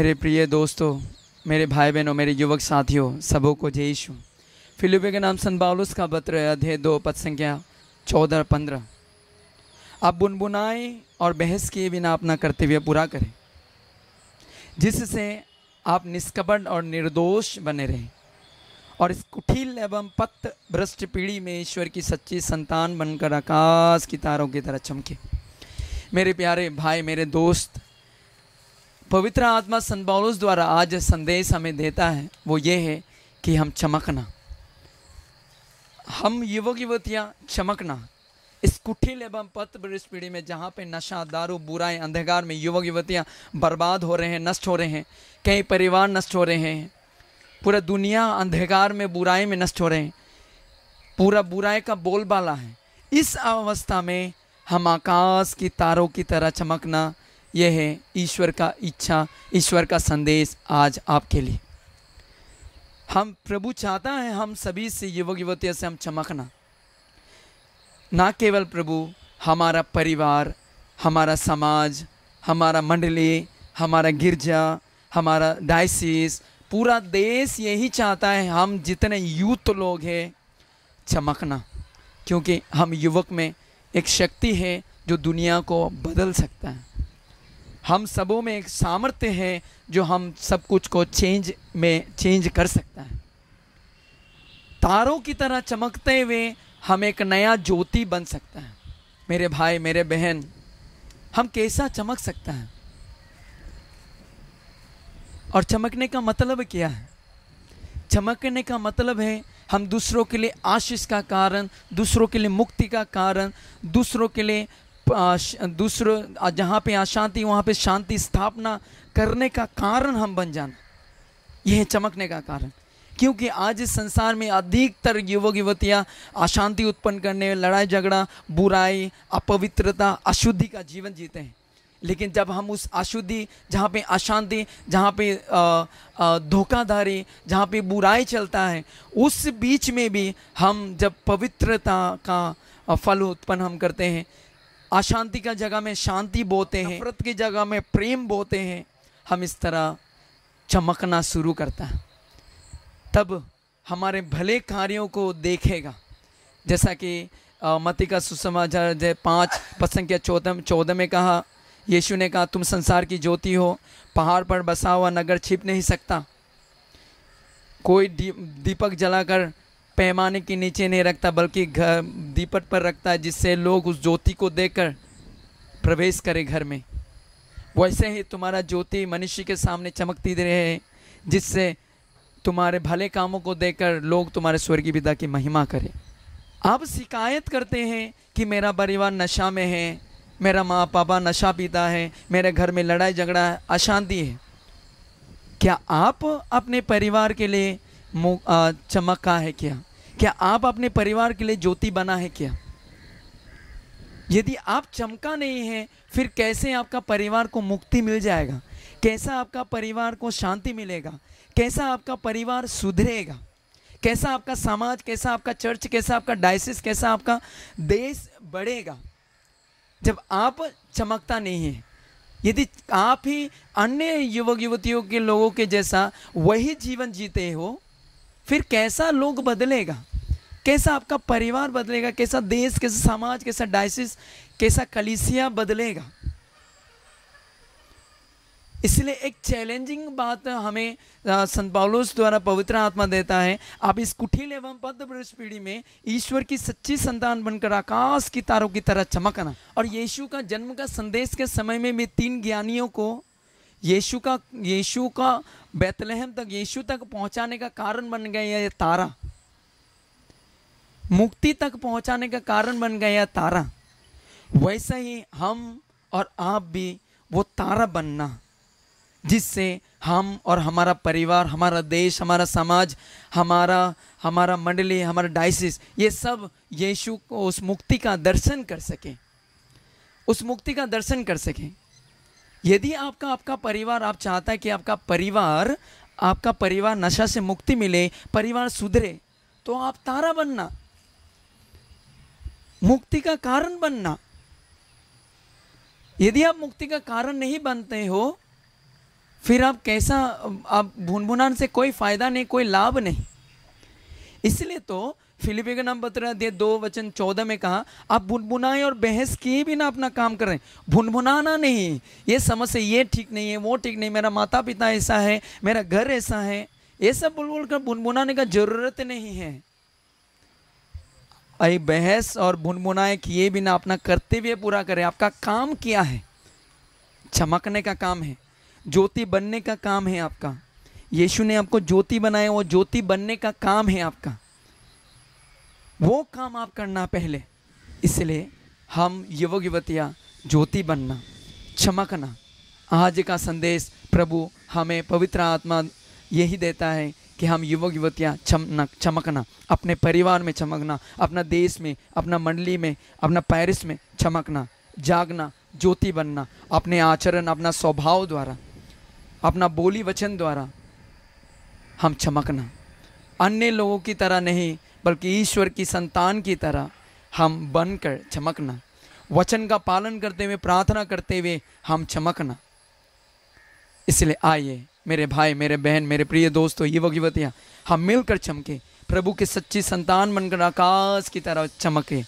मेरे प्रिय दोस्तों मेरे भाई बहनों मेरे युवक साथियों सबों को जय ईशु फिलिपे के नाम संबालुस का पत्र अध्यय दो पद संख्या चौदह पंद्रह आप बुनबुनाए और बहस किए बिना अपना कर्तव्य पूरा करें जिससे आप निष्कपट और निर्दोष बने रहें और इस कुठिल एवं पक्त भ्रष्ट पीढ़ी में ईश्वर की सच्ची संतान बनकर आकाश की तारों की तरह चमके मेरे प्यारे भाई मेरे दोस्त पवित्र आत्मा संबाउलोस द्वारा आज संदेश हमें देता है वो ये है कि हम चमकना हम युवक युवतियाँ चमकना इस कुठिल एवं पथ ब्रिज पीढ़ी में जहाँ पे नशा दारू बुराई अंधकार में युवक युवतियाँ बर्बाद हो रहे हैं नष्ट हो रहे हैं कई परिवार नष्ट हो रहे हैं पूरा दुनिया अंधकार में बुराई में नष्ट हो रहे हैं पूरा बुराई का बोलबाला है इस अवस्था में हम आकाश की तारों की तरह चमकना यह है ईश्वर का इच्छा ईश्वर का संदेश आज आपके लिए हम प्रभु चाहता है हम सभी से युवक युवतियों से हम चमकना ना केवल प्रभु हमारा परिवार हमारा समाज हमारा मंडली हमारा गिरजा हमारा डायसिस पूरा देश यही चाहता है हम जितने यूथ लोग हैं चमकना क्योंकि हम युवक में एक शक्ति है जो दुनिया को बदल सकता है हम सबों में एक सामर्थ्य है जो हम सब कुछ को चेंज में चेंज कर सकता है तारों की तरह चमकते हुए हम एक नया ज्योति बन सकता है मेरे भाई मेरे बहन हम कैसा चमक सकता है और चमकने का मतलब क्या है चमकने का मतलब है हम दूसरों के लिए आशीष का कारण दूसरों के लिए मुक्ति का कारण दूसरों के लिए दूसरों जहाँ पे अशांति वहाँ पे शांति स्थापना करने का कारण हम बन जाना यह चमकने का कारण क्योंकि आज इस संसार में अधिकतर युवक युवतियाँ अशांति उत्पन्न करने लड़ाई झगड़ा बुराई अपवित्रता अशुद्धि का जीवन जीते हैं लेकिन जब हम उस अशुद्धि जहाँ पे अशांति जहाँ पे धोखाधारी जहाँ पे बुराई चलता है उस बीच में भी हम जब पवित्रता का फल उत्पन्न हम करते हैं अशांति का जगह में शांति बोते हैं नफरत की जगह में प्रेम बोते हैं हम इस तरह चमकना शुरू करता है तब हमारे भले कार्यों को देखेगा जैसा कि मती का सुसमाचार जय पाँच पसंद के चौदह चौदह में कहा यीशु ने कहा तुम संसार की ज्योति हो पहाड़ पर बसा हुआ नगर छिप नहीं सकता कोई दीपक जलाकर पैमाने के नीचे नहीं रखता बल्कि घर दीपक पर रखता है जिससे लोग उस ज्योति को देखकर प्रवेश करें घर में वैसे ही तुम्हारा ज्योति मनुष्य के सामने चमकती रहे जिससे तुम्हारे भले कामों को देखकर लोग तुम्हारे स्वर्गीय पिता की महिमा करें आप शिकायत करते हैं कि मेरा परिवार नशा में है मेरा माँ पापा नशा पीता है मेरे घर में लड़ाई झगड़ा है अशांति है क्या आप अपने परिवार के लिए चमका है क्या क्या आप अपने परिवार के लिए ज्योति बना है क्या यदि आप चमका नहीं है फिर कैसे आपका परिवार को मुक्ति मिल जाएगा कैसा आपका परिवार को शांति मिलेगा कैसा आपका परिवार सुधरेगा कैसा आपका समाज कैसा आपका चर्च कैसा आपका डायसिस कैसा आपका देश बढ़ेगा जब आप चमकता नहीं है यदि आप ही अन्य युवक युवतियों के लोगों के जैसा वही जीवन जीते हो फिर कैसा लोग बदलेगा कैसा आपका परिवार बदलेगा कैसा देश कैसा समाज कैसा डायसिस कैसा कलिसिया बदलेगा इसलिए एक चैलेंजिंग बात हमें संत पावलोस द्वारा पवित्र आत्मा देता है आप इस कुठिल एवं वृक्ष पीढ़ी में ईश्वर की सच्ची संतान बनकर आकाश की तारों की तरह चमकना और यीशु का जन्म का संदेश के समय में मैं तीन ज्ञानियों को यीशु का यीशु का बेतलहम तक यीशु तक पहुंचाने का कारण बन गया ये तारा मुक्ति तक पहुंचाने का कारण बन गया तारा वैसा ही हम और आप भी वो तारा बनना जिससे हम और हमारा परिवार हमारा देश हमारा समाज हमारा हमारा मंडली हमारा डाइसिस ये सब यीशु को उस मुक्ति का दर्शन कर सकें उस मुक्ति का दर्शन कर सकें यदि आपका आपका परिवार आप चाहता है कि आपका परिवार आपका परिवार नशा से मुक्ति मिले परिवार सुधरे तो आप तारा बनना मुक्ति का कारण बनना यदि आप मुक्ति का कारण नहीं बनते हो फिर आप कैसा आप भुनभुनान से कोई फायदा नहीं कोई लाभ नहीं इसलिए तो फिलिपी का नाम पत्र अध्यय दो वचन चौदह में कहा आप भुनभुनाएं और बहस किए बिना अपना काम कर रहे हैं भुनभुनाना नहीं ये समझ से ये ठीक नहीं है वो ठीक नहीं मेरा माता पिता ऐसा है मेरा घर ऐसा है ये सब बोल बोल कर भुनभुनाने का जरूरत नहीं है आई बहस और भुनभुनाए किए बिना अपना कर्तव्य पूरा करें आपका काम क्या है चमकने का काम है ज्योति बनने का काम है आपका यीशु ने आपको ज्योति बनाया वो ज्योति बनने का काम है आपका वो काम आप करना पहले इसलिए हम युवक युवतियाँ ज्योति बनना चमकना आज का संदेश प्रभु हमें पवित्र आत्मा यही देता है कि हम युवक युवतियाँ चमना चमकना अपने परिवार में चमकना अपना देश में अपना मंडली में अपना पैरिस में चमकना जागना ज्योति बनना अपने आचरण अपना स्वभाव द्वारा अपना बोली वचन द्वारा हम चमकना अन्य लोगों की तरह नहीं बल्कि ईश्वर की संतान की तरह हम बनकर चमकना वचन का पालन करते हुए प्रार्थना करते हुए हम चमकना इसलिए आइए मेरे भाई मेरे बहन मेरे प्रिय दोस्तों युवक युवतियाँ हम मिलकर चमके प्रभु की सच्ची संतान बनकर आकाश की तरह चमके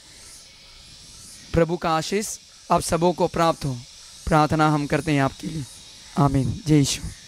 प्रभु का आशीष आप सबों को प्राप्त हो प्रार्थना हम करते हैं आपके लिए आमीन जय ईश्वर